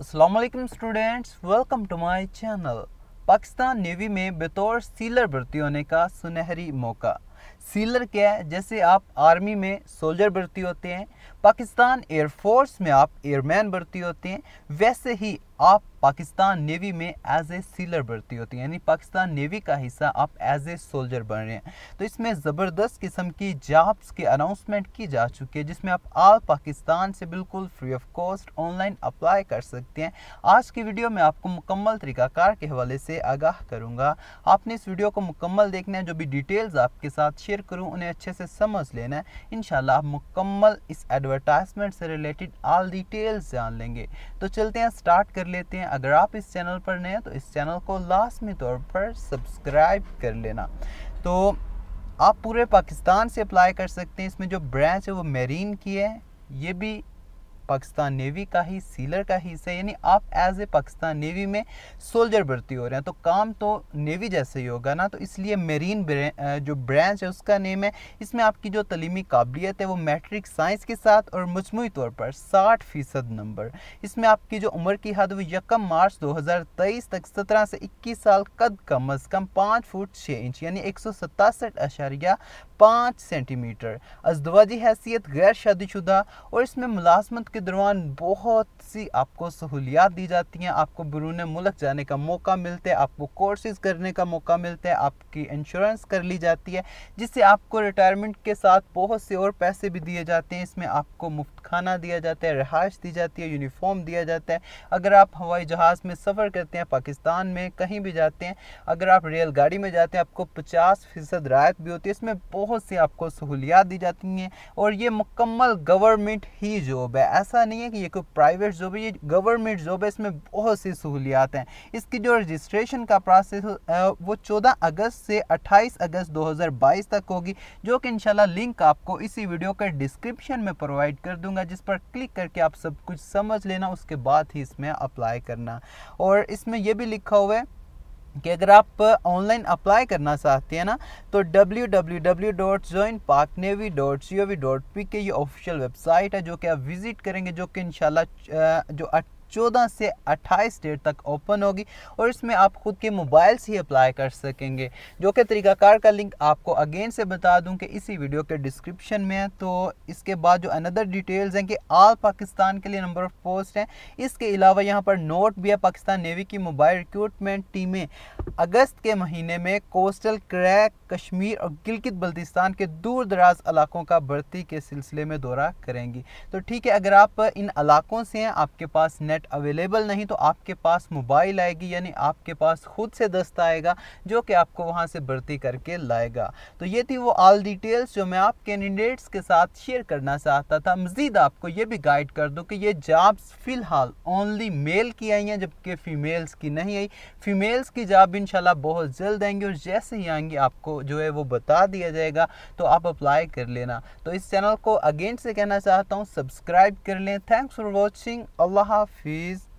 Aslam students welcome to my channel Pakistan navy में बतौर sealer भर्ती होने का सुनहरी मौका सीलर क्या है जैसे आप आर्मी में सोल्जर भर्ती होते हैं पाकिस्तान एयरफोर्स में आप एयरमैन भर्ती होते हैं वैसे ही आप पाकिस्तान नेवी में एज ए सीलर बढ़ती होती है यानी पाकिस्तान नेवी का हिस्सा आप एज ए सोल्जर बन रहे हैं तो इसमें ज़बरदस्त किस्म की जॉब्स की अनाउंसमेंट की जा चुकी है जिसमें आप आल पाकिस्तान से बिल्कुल free of cost online apply कर सकते हैं आज की वीडियो में आपको मुकम्मल तरीक़ाकार के हवाले से आगाह करूँगा आपने इस वीडियो को मुकम्मल देखना है जो भी डिटेल्स आपके साथ शेयर करूँ उन्हें अच्छे से समझ लेना है इन आप मुकम्मल इस एडवर्टाइजमेंट से रिलेटेड आल डिटेल्स जान लेंगे तो चलते हैं स्टार्ट कर लेते हैं अगर आप इस चैनल पर नए हैं तो इस चैनल को लाजमी तौर पर सब्सक्राइब कर लेना तो आप पूरे पाकिस्तान से अप्लाई कर सकते हैं इसमें जो ब्रांच है वो मेरीन की है ये भी पाकिस्तान नेवी का ही सीलर का ही हिस्सा यानी आप एज ए पाकिस्तान नेवी में सोल्जर भर्ती हो रहे हैं तो काम तो नेवी जैसे ही होगा ना तो इसलिए मेरीन जो ब्रांच है उसका नेम है इसमें आपकी जो तलीमी काबिलियत है वो मैट्रिक साइंस के साथ और मजमू तौर पर साठ फ़ीसद नंबर इसमें आपकी जो उम्र की हद वो यकम मार्च तेईस तक सत्रह से इक्कीस साल कद कम अज़ कम पाँच फुट छः इंच यानी एक सौ सतासठ अशारिया पाँच सेंटीमीटर अजदवाजी हैसियत गैर शादीशुदा और इसमें मुलाजमत के दौरान बहुत सी आपको सहूलियात दी जाती हैं आपको बरून मुल्क जाने का मौका मिलता है आपको कोर्सेज करने का मौका मिलता है आपकी इंश्योरेंस कर ली जाती है जिससे आपको रिटायरमेंट के साथ बहुत से और पैसे भी दिए जाते हैं इसमें आपको मुफ्त खाना दिया जाता है रिहाइश दी जाती है यूनिफॉर्म दिया जाता है अगर आप हवाई जहाज़ में सफ़र करते हैं पाकिस्तान में कहीं भी जाते हैं अगर आप रेलगाड़ी में जाते हैं आपको पचास फ़ीसद रायत भी होती है इसमें बहुत बहुत सी आपको सहूलियात दी जाती हैं और ये मुकम्मल गवर्नमेंट ही जॉब है ऐसा नहीं है कि ये कोई प्राइवेट जॉब है ये गवर्नमेंट जॉब है इसमें बहुत सी सहूलियात हैं इसकी जो रजिस्ट्रेशन का प्रोसेस वो चौदह अगस्त से अट्ठाईस अगस्त दो तक होगी जो कि इनशाला लिंक आपको इसी वीडियो के डिस्क्रिप्शन में प्रोवाइड कर दूंगा जिस पर क्लिक करके आप सब कुछ समझ लेना उसके बाद ही इसमें अप्लाई करना और इसमें यह भी लिखा हुआ है कि अगर आप ऑनलाइन अप्लाई करना चाहते हैं ना तो W W W dot join Pak navy dot C O V dot P K ये ऑफिशियल वेबसाइट है जो कि आप विज़िट करेंगे जो कि इन जो 14 से 28 डेट तक ओपन होगी और इसमें आप खुद के मोबाइल से ही अप्लाई कर सकेंगे जो कि तरीकाकार का लिंक आपको अगेन से बता दूं कि इसी वीडियो के डिस्क्रिप्शन में है तो इसके बाद जो अनदर डिटेल्स हैं कि आल पाकिस्तान के लिए नंबर ऑफ़ पोस्ट हैं इसके अलावा यहाँ पर नोट भी है पाकिस्तान नेवी की मोबाइल रिक्रूटमेंट टीमें अगस्त के महीने में कोस्टल क्रैक कश्मीर और गिलगित बल्तिस्तान के दूर दराज इलाकों का बढ़ती के सिलसिले में दौरा करेंगी तो ठीक है अगर आप इन इलाकों से हैं आपके पास नेट अवेलेबल नहीं तो आपके पास मोबाइल आएगी यानी आपके पास खुद से दस्ता आएगा जो कि आपको वहाँ से बढ़ती करके लाएगा तो ये थी वो ऑल डिटेल्स जो मैं आप कैंडिडेट्स के साथ शेयर करना चाहता था मज़ीद आपको ये भी गाइड कर दूँ कि ये जॉब्स फ़िलहाल ओनली मेल की आई हैं जबकि फ़ीमेल्स की नहीं आई फीमेल्स की जॉब इन बहुत जल्द आएंगी और जैसे ही आएंगी आपको जो है वो बता दिया जाएगा तो आप अप्लाई कर लेना तो इस चैनल को अगेन से कहना चाहता हूँ सब्सक्राइब कर लें थैंक्स फॉर वॉचिंग अल्लाह हाफिज़